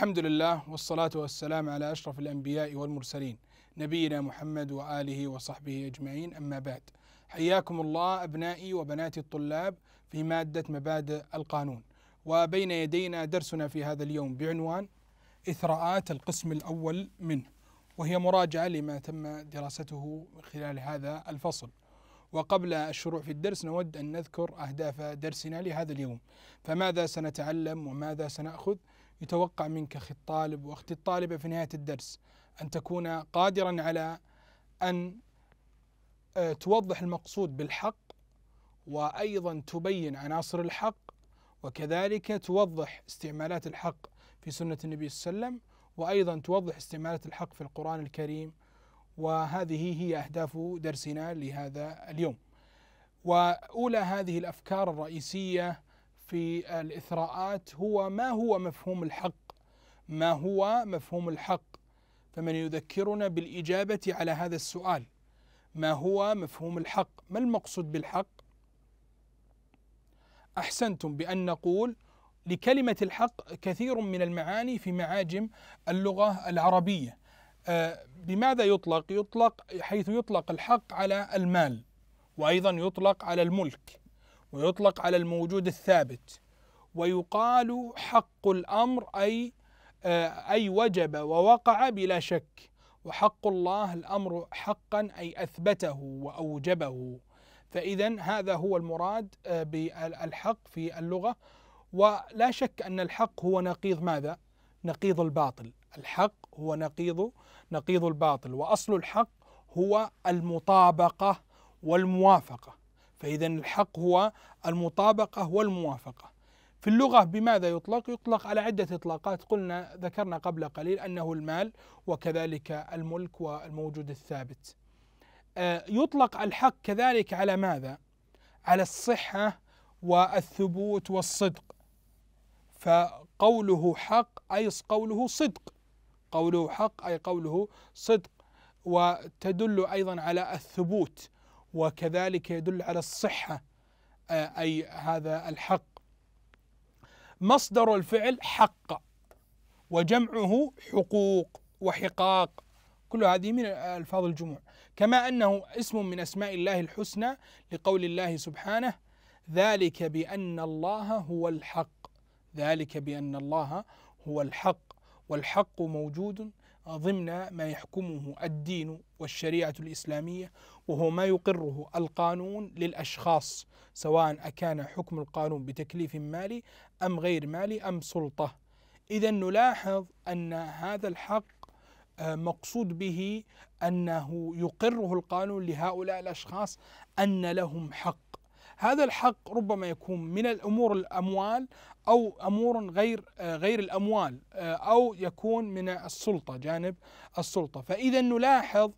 الحمد لله والصلاة والسلام على أشرف الأنبياء والمرسلين نبينا محمد وآله وصحبه أجمعين أما بعد حياكم الله أبنائي وبناتي الطلاب في مادة مبادئ القانون وبين يدينا درسنا في هذا اليوم بعنوان إثراءات القسم الأول منه وهي مراجعة لما تم دراسته خلال هذا الفصل وقبل الشروع في الدرس نود أن نذكر أهداف درسنا لهذا اليوم فماذا سنتعلم وماذا سنأخذ يتوقع منك أخي الطالب وأختي الطالبة في نهاية الدرس أن تكون قادرا على أن آه، توضح المقصود بالحق وأيضا تبين عناصر الحق وكذلك توضح استعمالات الحق في سنة النبي صلى الله عليه وسلم وأيضا توضح استعمالات الحق في القرآن الكريم وهذه هي أهداف درسنا لهذا اليوم وأولى هذه الأفكار الرئيسية في الإثراءات هو ما هو مفهوم الحق ما هو مفهوم الحق فمن يذكرنا بالإجابة على هذا السؤال ما هو مفهوم الحق ما المقصود بالحق أحسنتم بأن نقول لكلمة الحق كثير من المعاني في معاجم اللغة العربية آه، بماذا يطلق؟ يطلق حيث يطلق الحق على المال وأيضا يطلق على الملك ويطلق على الموجود الثابت ويقال حق الأمر أي آه، أي وجب ووقع بلا شك وحق الله الأمر حقا أي أثبته وأوجبه فإذا هذا هو المراد آه، بالحق في اللغة ولا شك أن الحق هو نقيض ماذا؟ نقيض الباطل الحق هو نقيض نقيض الباطل وأصل الحق هو المطابقة والموافقة فإذا الحق هو المطابقة والموافقة في اللغة بماذا يطلق؟ يطلق على عدة إطلاقات قلنا ذكرنا قبل قليل أنه المال وكذلك الملك والموجود الثابت آه، يطلق الحق كذلك على ماذا؟ على الصحة والثبوت والصدق فقوله حق أي قوله صدق قوله حق أي قوله صدق وتدل أيضا على الثبوت وكذلك يدل على الصحة آه، أي هذا الحق مصدر الفعل حق وجمعه حقوق وحقاق كل هذه من ألفاظ الجموع كما أنه اسم من أسماء الله الحسنى لقول الله سبحانه ذلك بأن الله هو الحق ذلك بأن الله هو الحق والحق موجود ضمن ما يحكمه الدين والشريعة الإسلامية وهو ما يقره القانون للأشخاص سواء أكان حكم القانون بتكليف مالي أم غير مالي أم سلطة إذا نلاحظ أن هذا الحق آه، مقصود به أنه يقره القانون لهؤلاء الأشخاص أن لهم حق هذا الحق ربما يكون من الامور الاموال او امور غير غير الاموال آه، او يكون من السلطه جانب السلطه فاذا نلاحظ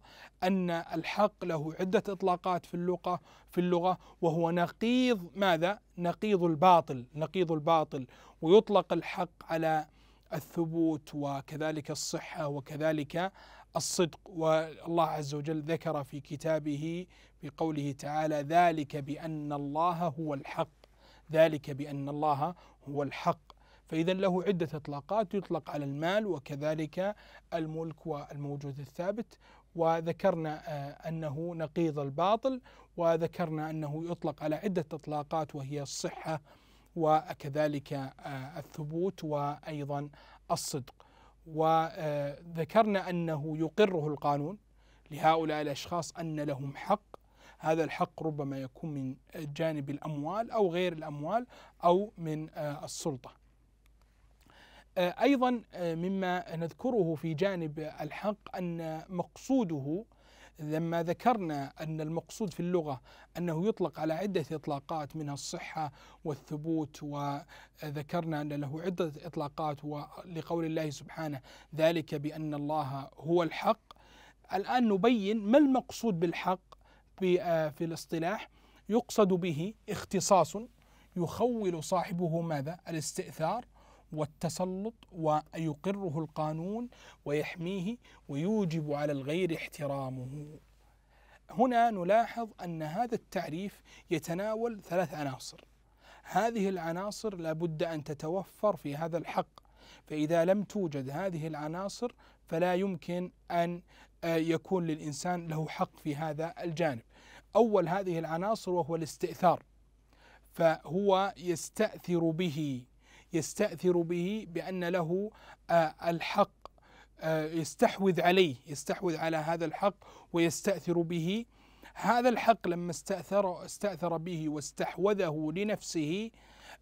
ان الحق له عده اطلاقات في اللغه في اللغه وهو نقيض ماذا نقيض الباطل نقيض الباطل ويطلق الحق على الثبوت وكذلك الصحه وكذلك الصدق والله عز وجل ذكر في كتابه في قوله تعالى ذلك بأن الله هو الحق ذلك بأن الله هو الحق فإذا له عدة إطلاقات يطلق على المال وكذلك الملك والموجود الثابت وذكرنا آه، أنه نقيض الباطل وذكرنا أنه يطلق على عدة إطلاقات وهي الصحة وكذلك آه، الثبوت وأيضا الصدق وذكرنا أنه يقره القانون لهؤلاء الأشخاص أن لهم حق هذا الحق ربما يكون من جانب الأموال أو غير الأموال أو من آه، السلطة آه، أيضا آه، مما نذكره في جانب الحق أن مقصوده لما ذكرنا أن المقصود في اللغة أنه يطلق على عدة إطلاقات منها الصحة والثبوت وذكرنا أن له عدة إطلاقات لقول الله سبحانه ذلك بأن الله هو الحق الآن نبين ما المقصود بالحق في الاصطلاح يقصد به اختصاص يخول صاحبه ماذا الاستئثار والتسلط ويقره القانون ويحميه ويوجب على الغير احترامه. هنا نلاحظ ان هذا التعريف يتناول ثلاث عناصر. هذه العناصر لابد ان تتوفر في هذا الحق فإذا لم توجد هذه العناصر فلا يمكن أن آه، يكون للإنسان له حق في هذا الجانب. أول هذه العناصر وهو الاستئثار فهو يستأثر به يستأثر به بأن له آه، الحق آه، يستحوذ عليه يستحوذ على هذا الحق ويستأثر به هذا الحق لما استأثر استأثر به واستحوذه لنفسه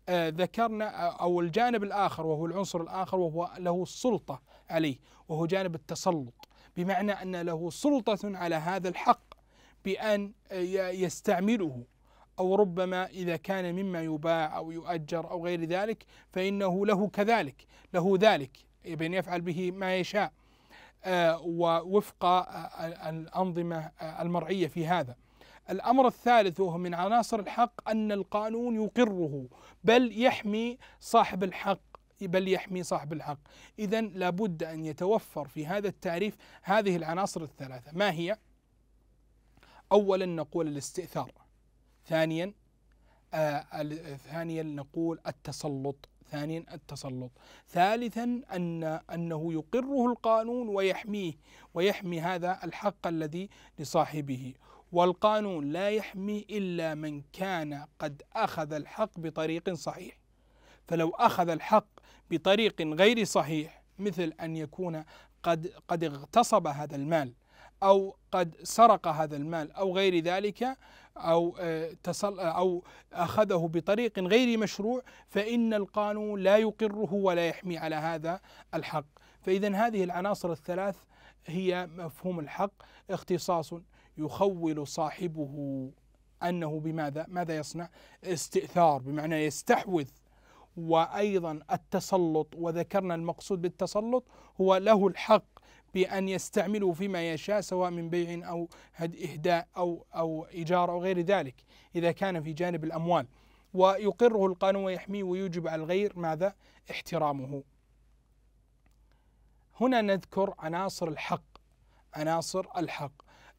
آه، ذكرنا أو الجانب الآخر وهو العنصر الآخر وهو له السلطة عليه وهو جانب التسلط بمعنى أن له سلطة على هذا الحق بأن يستعمله أو ربما إذا كان مما يباع أو يؤجر أو غير ذلك فإنه له كذلك له ذلك بأن يفعل به ما يشاء آه، ووفق آه، آه، الأنظمة المرعية في هذا الأمر الثالث وهو من عناصر الحق أن القانون يقره بل يحمي صاحب الحق بل يحمي صاحب الحق إذا لابد أن يتوفر في هذا التعريف هذه العناصر الثلاثة ما هي؟ أولا نقول الاستئثار ثانيا آه، ثانيا نقول التسلط ثانيا التسلط ثالثا أن أنه يقره القانون ويحميه ويحمي هذا الحق الذي لصاحبه والقانون لا يحمي إلا من كان قد أخذ الحق بطريق صحيح فلو أخذ الحق بطريق غير صحيح مثل أن يكون قد قد اغتصب هذا المال أو قد سرق هذا المال أو غير ذلك أو آه، تصل آه، أو أخذه بطريق غير مشروع فإن القانون لا يقره ولا يحمي على هذا الحق فإذا هذه العناصر الثلاث هي مفهوم الحق اختصاص يخول صاحبه أنه بماذا ماذا يصنع استئثار بمعنى يستحوذ وأيضا التسلط وذكرنا المقصود بالتسلط هو له الحق بأن يستعمله فيما يشاء سواء من بيع أو إهداء أو أو إيجار أو غير ذلك إذا كان في جانب الأموال ويقره القانون ويحميه ويوجب على الغير ماذا؟ احترامه. هنا نذكر عناصر الحق عناصر الحق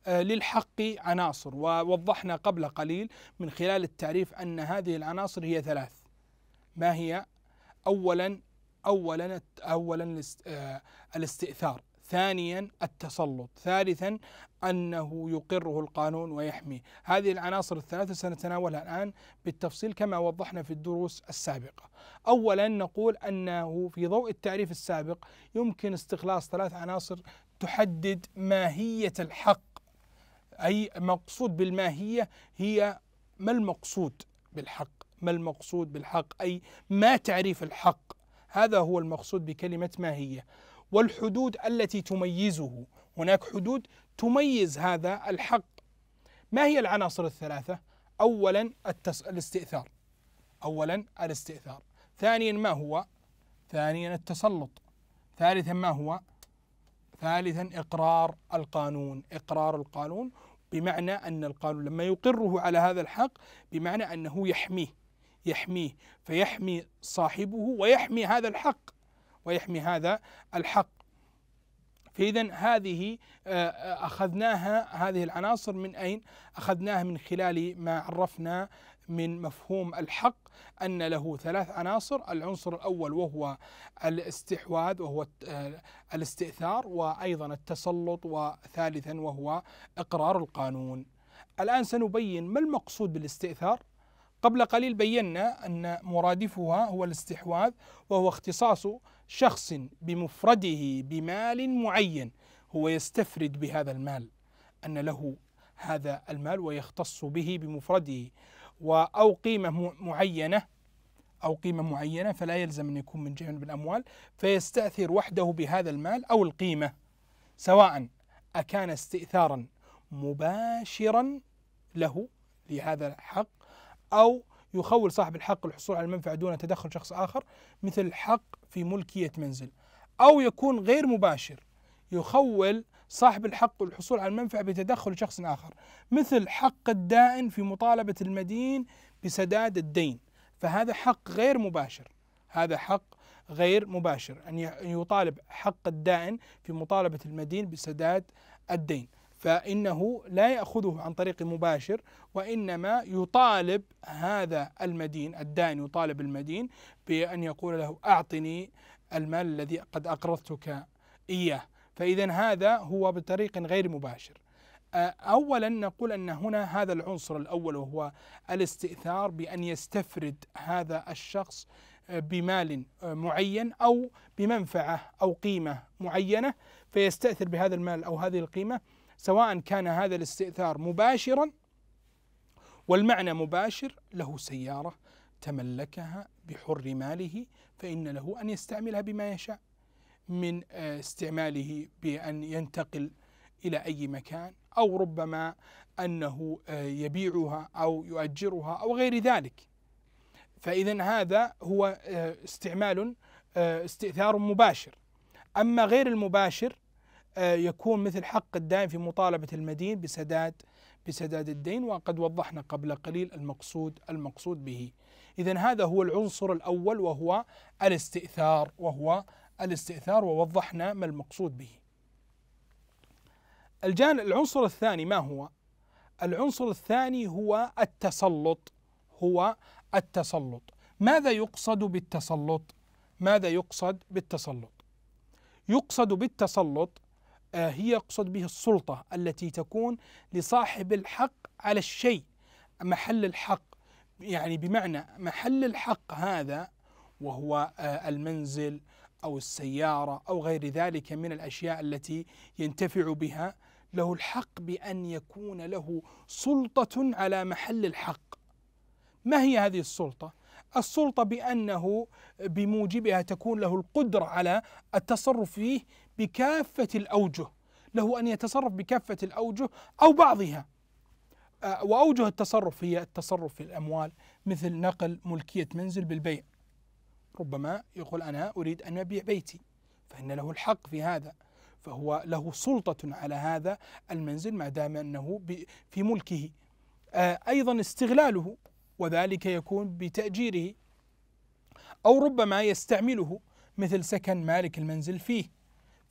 آه، للحق عناصر ووضحنا قبل قليل من خلال التعريف أن هذه العناصر هي ثلاث ما هي؟ أولا أولا أولا آه، الاستئثار ثانيا التسلط ثالثا أنه يقره القانون ويحميه هذه العناصر الثلاثة سنتناولها الآن بالتفصيل كما وضحنا في الدروس السابقة أولا نقول أنه في ضوء التعريف السابق يمكن استخلاص ثلاث عناصر تحدد ماهية الحق أي مقصود بالماهية هي ما المقصود بالحق ما المقصود بالحق أي ما تعريف الحق هذا هو المقصود بكلمة ماهية والحدود التي تميزه هناك حدود تميز هذا الحق ما هي العناصر الثلاثة؟ أولا التس... الاستئثار أولا الاستئثار ثانيا ما هو؟ ثانيا التسلط ثالثا ما هو؟ ثالثا إقرار القانون إقرار القانون بمعنى أن القانون لما يقره على هذا الحق بمعنى أنه يحميه يحميه فيحمي صاحبه ويحمي هذا الحق ويحمي هذا الحق فإذا هذه آه، آه، أخذناها هذه العناصر من أين؟ أخذناها من خلال ما عرفنا من مفهوم الحق أن له ثلاث عناصر العنصر الأول وهو الاستحواذ وهو آه، الاستئثار وأيضا التسلط وثالثا وهو إقرار القانون الآن سنبين ما المقصود بالاستئثار قبل قليل بينا أن مرادفها هو الاستحواذ وهو اختصاص شخص بمفرده بمال معين هو يستفرد بهذا المال أن له هذا المال ويختص به بمفرده أو قيمة معينة أو قيمة معينة فلا يلزم أن يكون من جانب الأموال فيستأثر وحده بهذا المال أو القيمة سواء أكان استئثارا مباشرا له لهذا الحق أو يخول صاحب الحق الحصول على المنفعة دون تدخل شخص آخر مثل الحق في ملكية منزل أو يكون غير مباشر يخول صاحب الحق الحصول على المنفعة بتدخل شخص آخر مثل حق الدائن في مطالبة المدين بسداد الدين فهذا حق غير مباشر هذا حق غير مباشر أن يطالب حق الدائن في مطالبة المدين بسداد الدين فإنه لا يأخذه عن طريق مباشر وإنما يطالب هذا المدين الدائن يطالب المدين بأن يقول له أعطني المال الذي قد أقرضتك إياه فإذا هذا هو بطريق غير مباشر أولا نقول أن هنا هذا العنصر الأول وهو الاستئثار بأن يستفرد هذا الشخص بمال معين أو بمنفعة أو قيمة معينة فيستأثر بهذا المال أو هذه القيمة سواء كان هذا الاستئثار مباشرا والمعنى مباشر له سيارة تملكها بحر ماله فإن له أن يستعملها بما يشاء من آه، استعماله بأن ينتقل إلى أي مكان أو ربما أنه آه، يبيعها أو يؤجرها أو غير ذلك فإذا هذا هو آه، استعمال استئثار مباشر أما غير المباشر آه، يكون مثل حق الدائن في مطالبة المدين بسداد بسداد الدين وقد وضحنا قبل قليل المقصود المقصود به. إذا هذا هو العنصر الأول وهو الاستئثار وهو الاستئثار ووضحنا ما المقصود به. الجان العنصر الثاني ما هو؟ العنصر الثاني هو التسلط هو التسلط. ماذا يقصد بالتسلط؟ ماذا يقصد بالتسلط؟ يقصد بالتسلط آه، هي يقصد به السلطة التي تكون لصاحب الحق على الشيء محل الحق يعني بمعنى محل الحق هذا وهو آه، المنزل أو السيارة أو غير ذلك من الأشياء التي ينتفع بها له الحق بأن يكون له سلطة على محل الحق ما هي هذه السلطة؟ السلطة بأنه آه، بموجبها تكون له القدرة على التصرف فيه بكافة الأوجه له أن يتصرف بكافة الأوجه أو بعضها آه، وأوجه التصرف هي التصرف في الأموال مثل نقل ملكية منزل بالبيع ربما يقول أنا أريد أن أبيع بيتي فإن له الحق في هذا فهو له سلطة على هذا المنزل ما دام أنه في ملكه آه، أيضا استغلاله وذلك يكون بتأجيره أو ربما يستعمله مثل سكن مالك المنزل فيه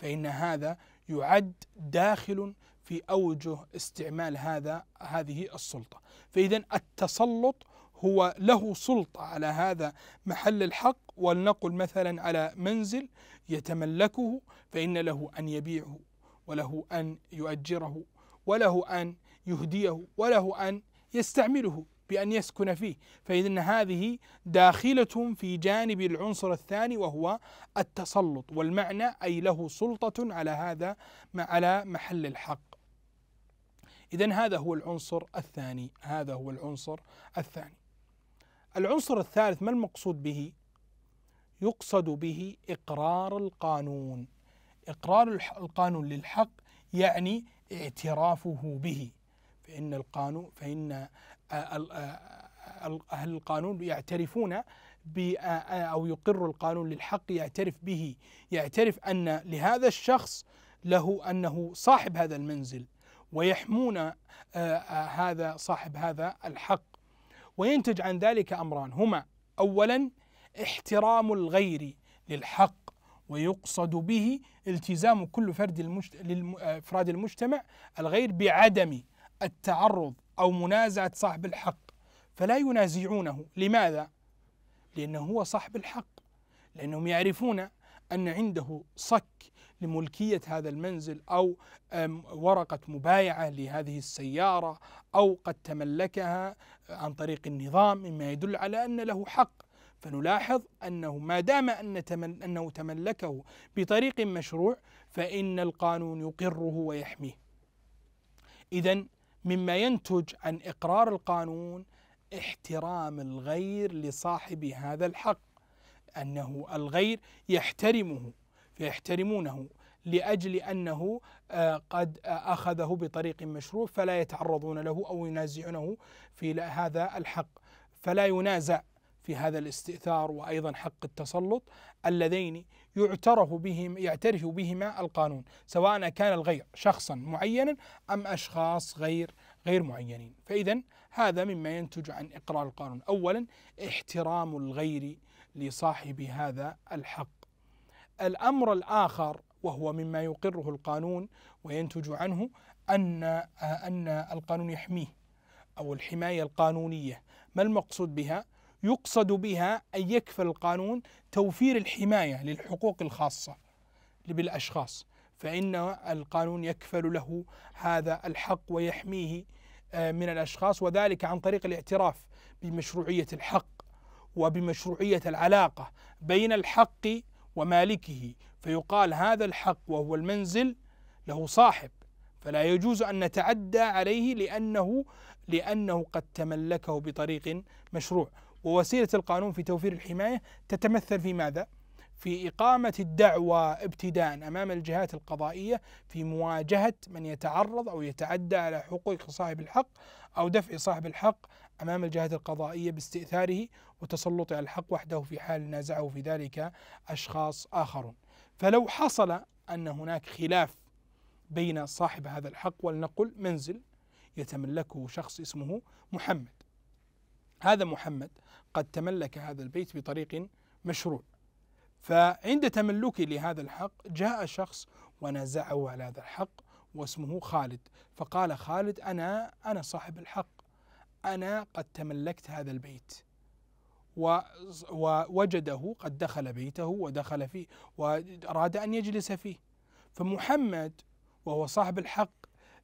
فإن هذا يعد داخل في أوجه استعمال هذا هذه السلطة فإذا التسلط هو له سلطة على هذا محل الحق ولنقل مثلا على منزل يتملكه فإن له أن يبيعه وله أن يؤجره وله أن يهديه وله أن يستعمله بأن يسكن فيه فإذا هذه داخلة في جانب العنصر الثاني وهو التسلط والمعنى أي له سلطة على هذا على محل الحق إذا هذا هو العنصر الثاني هذا هو العنصر الثاني العنصر الثالث ما المقصود به يقصد به إقرار القانون إقرار القانون للحق يعني اعترافه به فإن القانون فإن آه، آه، أهل القانون يعترفون آه، أو يقر القانون للحق يعترف به يعترف أن لهذا الشخص له أنه صاحب هذا المنزل ويحمون هذا صاحب هذا الحق وينتج عن ذلك أمران هما أولا احترام الغير للحق ويقصد به التزام كل فرد المجت... افراد المجتمع الغير بعدم التعرض أو منازعة صاحب الحق فلا ينازعونه لماذا؟ لأنه هو صاحب الحق لأنهم يعرفون أن عنده صك لملكية هذا المنزل أو ورقة مبايعة لهذه السيارة أو قد تملكها آه، عن طريق النظام مما يدل على أن له حق فنلاحظ أنه ما دام أن تمل أنه تملكه بطريق مشروع فإن القانون يقره ويحميه إذا مما ينتج عن اقرار القانون احترام الغير لصاحب هذا الحق انه الغير يحترمه فيحترمونه لاجل انه آه، قد آه، اخذه بطريق مشروع فلا يتعرضون له او ينازعونه في هذا الحق فلا ينازع في هذا الاستئثار وايضا حق التسلط اللذين يعترف بهم يعترف بهما القانون سواء كان الغير شخصا معينا أم أشخاص غير غير معينين فإذا هذا مما ينتج عن إقرار القانون أولا احترام الغير لصاحب هذا الحق الأمر الآخر وهو مما يقره القانون وينتج عنه أن أن القانون يحميه أو الحماية القانونية ما المقصود بها؟ يقصد بها أن يكفل القانون توفير الحماية للحقوق الخاصة بالأشخاص فإن القانون يكفل له هذا الحق ويحميه آه، من الأشخاص وذلك عن طريق الاعتراف بمشروعية الحق وبمشروعية العلاقة بين الحق ومالكه فيقال هذا الحق وهو المنزل له صاحب فلا يجوز أن نتعدى عليه لأنه لأنه قد تملكه بطريق مشروع ووسيلة القانون في توفير الحماية تتمثل في ماذا؟ في إقامة الدعوة ابتداء أمام الجهات القضائية في مواجهة من يتعرض أو يتعدى على حقوق صاحب الحق أو دفع صاحب الحق أمام الجهات القضائية باستئثاره وتسلطه على الحق وحده في حال نازعه في ذلك أشخاص آخرون فلو حصل أن هناك خلاف بين صاحب هذا الحق ولنقل منزل يتملكه شخص اسمه محمد هذا محمد قد تملك هذا البيت بطريق مشروع فعند تملكه لهذا الحق جاء شخص ونازعه على هذا الحق واسمه خالد فقال خالد أنا أنا صاحب الحق أنا قد تملكت هذا البيت ووجده قد دخل بيته ودخل فيه وأراد أن يجلس فيه فمحمد وهو صاحب الحق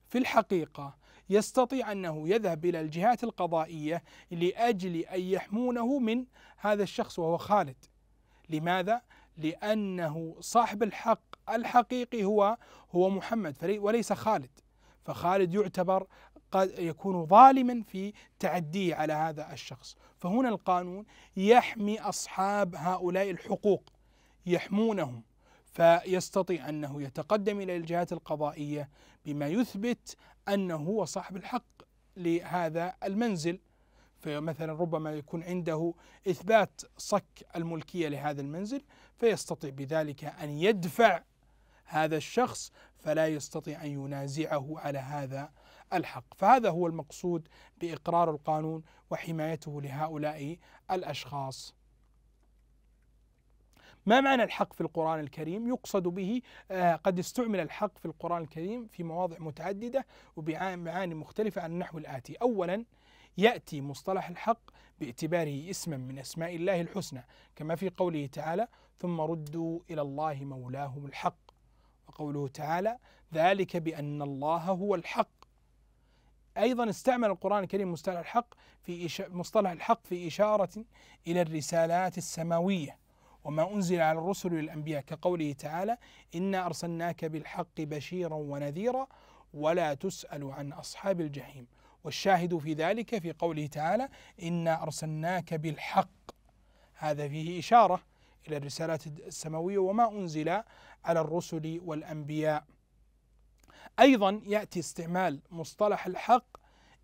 في الحقيقة يستطيع أنه يذهب إلى الجهات القضائية لأجل أن يحمونه من هذا الشخص وهو خالد لماذا؟ لأنه صاحب الحق الحقيقي هو هو محمد وليس خالد فخالد يعتبر قد يكون ظالما في تعديه على هذا الشخص فهنا القانون يحمي أصحاب هؤلاء الحقوق يحمونهم فيستطيع انه يتقدم الى الجهات القضائيه بما يثبت انه هو صاحب الحق لهذا المنزل فمثلا ربما يكون عنده اثبات صك الملكيه لهذا المنزل فيستطيع بذلك ان يدفع هذا الشخص فلا يستطيع ان ينازعه على هذا الحق، فهذا هو المقصود باقرار القانون وحمايته لهؤلاء الاشخاص. ما معنى الحق في القرآن الكريم؟ يقصد به آه، قد استعمل الحق في القرآن الكريم في مواضع متعددة وبمعاني مختلفة عن النحو الآتي أولا يأتي مصطلح الحق باعتباره اسما من أسماء الله الحسنى كما في قوله تعالى ثم ردوا إلى الله مولاهم الحق وقوله تعالى ذلك بأن الله هو الحق أيضا استعمل القرآن الكريم مصطلح الحق في مصطلح الحق في إشارة إلى الرسالات السماوية وما أنزل على الرسل والأنبياء كقوله تعالى إنا أرسلناك بالحق بشيرا ونذيرا ولا تسأل عن أصحاب الجحيم والشاهد في ذلك في قوله تعالى إنا أرسلناك بالحق هذا فيه إشارة إلى الرسالات السماوية وما أنزل على الرسل والأنبياء أيضا يأتي استعمال مصطلح الحق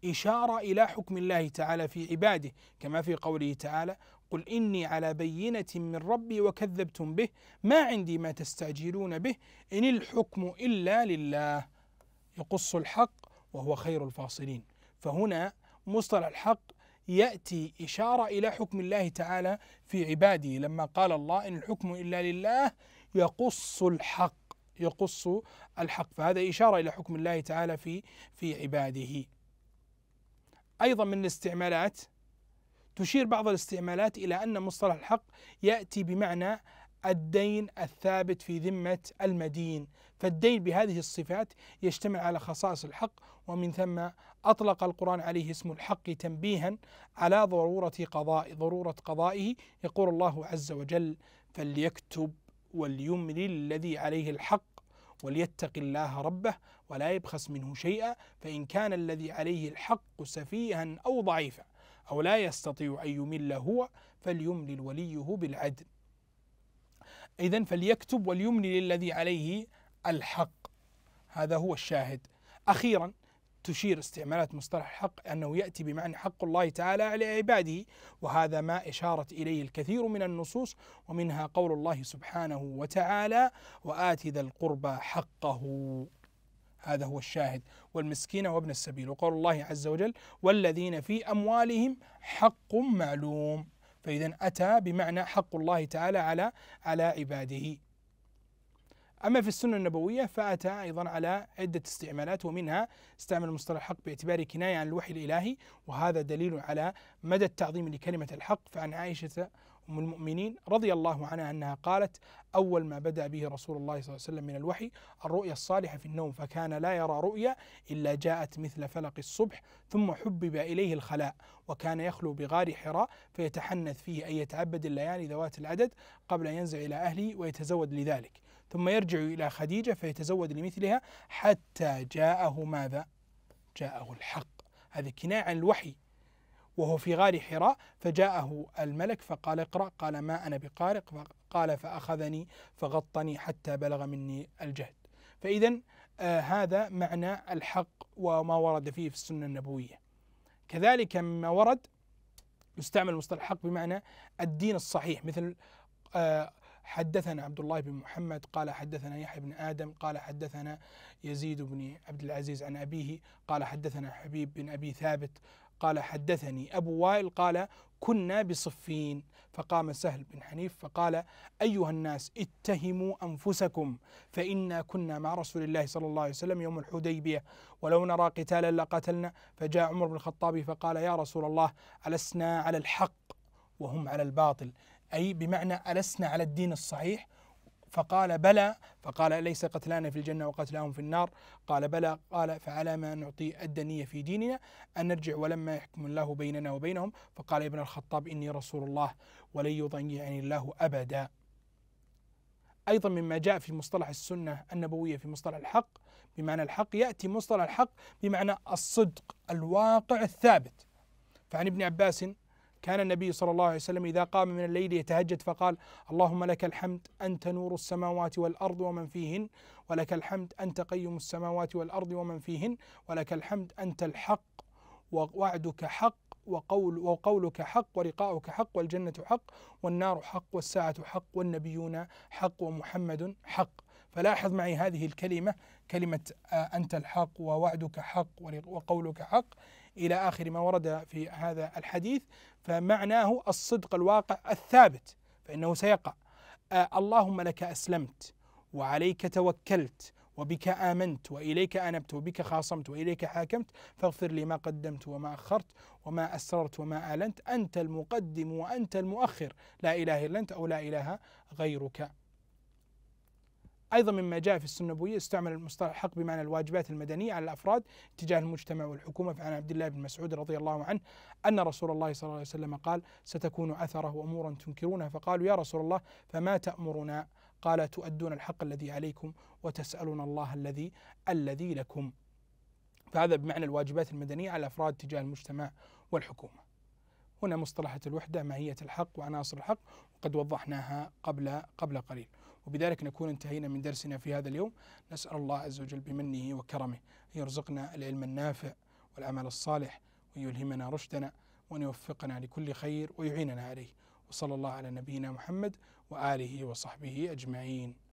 إشارة إلى حكم الله تعالى في عباده كما في قوله تعالى قل إني على بينة من ربي وكذبتم به ما عندي ما تستعجلون به إن الحكم إلا لله يقص الحق وهو خير الفاصلين فهنا مصطلح الحق يأتي إشارة إلى حكم الله تعالى في عباده لما قال الله إن الحكم إلا لله يقص الحق يقص الحق فهذا إشارة إلى حكم الله تعالى في في عباده أيضا من الاستعمالات تشير بعض الاستعمالات إلى أن مصطلح الحق يأتي بمعنى الدين الثابت في ذمة المدين فالدين بهذه الصفات يشتمل على خصائص الحق ومن ثم أطلق القرآن عليه اسم الحق تنبيها على ضرورة قضاء ضرورة قضائه يقول الله عز وجل فليكتب وليملي الذي عليه الحق وليتق الله ربه ولا يبخس منه شيئا فإن كان الذي عليه الحق سفيها أو ضعيفا أو لا يستطيع أن يمل هو فليملل وليه بالعدل إذا فليكتب وليمل للذي عليه الحق هذا هو الشاهد أخيرا تشير استعمالات مصطلح الحق أنه يأتي بمعنى حق الله تعالى على عباده وهذا ما إشارت إليه الكثير من النصوص ومنها قول الله سبحانه وتعالى وآت ذا القربى حقه هذا هو الشاهد والمسكين وابن السبيل وقول الله عز وجل والذين في أموالهم حق معلوم فإذا أتى بمعنى حق الله تعالى على على عباده أما في السنة النبوية فأتى أيضا على عدة استعمالات ومنها استعمل مصطلح الحق باعتبار كناية عن الوحي الإلهي وهذا دليل على مدى التعظيم لكلمة الحق فعن عائشة أم المؤمنين رضي الله عنها أنها قالت أول ما بدأ به رسول الله صلى الله عليه وسلم من الوحي الرؤيا الصالحة في النوم فكان لا يرى رؤيا إلا جاءت مثل فلق الصبح ثم حبب إليه الخلاء وكان يخلو بغار حراء فيتحنث فيه أن يتعبد الليالي ذوات العدد قبل أن ينزع إلى أهله ويتزود لذلك ثم يرجع إلى خديجة فيتزود لمثلها حتى جاءه ماذا؟ جاءه الحق هذه كناية عن الوحي وهو في غار حراء فجاءه الملك فقال اقرأ قال ما أنا بقارئ قال فأخذني فغطني حتى بلغ مني الجهد فإذا آه هذا معنى الحق وما ورد فيه في السنة النبوية كذلك مما ورد يستعمل مصطلح الحق بمعنى الدين الصحيح مثل آه حدثنا عبد الله بن محمد قال حدثنا يحيى بن ادم قال حدثنا يزيد بن عبد العزيز عن ابيه قال حدثنا حبيب بن ابي ثابت قال حدثني أبو وائل قال كنا بصفين فقام سهل بن حنيف فقال أيها الناس اتهموا أنفسكم فإنا كنا مع رسول الله صلى الله عليه وسلم يوم الحديبية ولو نرى قتالا لقتلنا فجاء عمر بن الخطاب فقال يا رسول الله ألسنا على الحق وهم على الباطل أي بمعنى ألسنا على الدين الصحيح فقال بلى فقال ليس قتلانا في الجنة وقتلاهم في النار قال بلى قال فعلى ما نعطي الدنية في ديننا أن نرجع ولما يحكم الله بيننا وبينهم فقال ابن الخطاب إني رسول الله ولن يضيعني الله أبدا أيضا مما جاء في مصطلح السنة النبوية في مصطلح الحق بمعنى الحق يأتي مصطلح الحق بمعنى الصدق الواقع الثابت فعن ابن عباس كان النبي صلى الله عليه وسلم إذا قام من الليل يتهجد فقال اللهم لك الحمد أنت نور السماوات والأرض ومن فيهن ولك الحمد أنت قيم السماوات والأرض ومن فيهن ولك الحمد أنت الحق ووعدك حق وقول وقولك حق ورقاؤك حق والجنة حق والنار حق والساعة حق والنبيون حق ومحمد حق فلاحظ معي هذه الكلمة كلمة آه، أنت الحق ووعدك حق وقولك حق إلى آخر ما ورد في هذا الحديث فمعناه الصدق الواقع الثابت فإنه سيقع آه، اللهم لك أسلمت وعليك توكلت وبك آمنت وإليك أنبت وبك خاصمت وإليك حاكمت فاغفر لي ما قدمت وما أخرت وما أسررت وما آلنت أنت المقدم وأنت المؤخر لا إله إلا أنت أو لا إله غيرك أيضا مما جاء في السنة النبوية استعمل المصطلح الحق بمعنى الواجبات المدنية على الأفراد تجاه المجتمع والحكومة فعن عبد الله بن مسعود رضي الله عنه أن رسول الله صلى الله عليه وسلم قال ستكون أثره أمورا تنكرونها فقالوا يا رسول الله فما تأمرنا قال تؤدون الحق الذي عليكم وتسألون الله الذي الذي لكم فهذا بمعنى الواجبات المدنية على الأفراد تجاه المجتمع والحكومة هنا مصطلحة الوحدة ماهية الحق وعناصر الحق وقد وضحناها قبل قبل قليل وبذلك نكون انتهينا من درسنا في هذا اليوم نسأل الله عز وجل بمنه وكرمه أن يرزقنا العلم النافع والعمل الصالح وأن يلهمنا رشدنا وأن يوفقنا لكل خير ويعيننا عليه وصلى الله على نبينا محمد وآله وصحبه أجمعين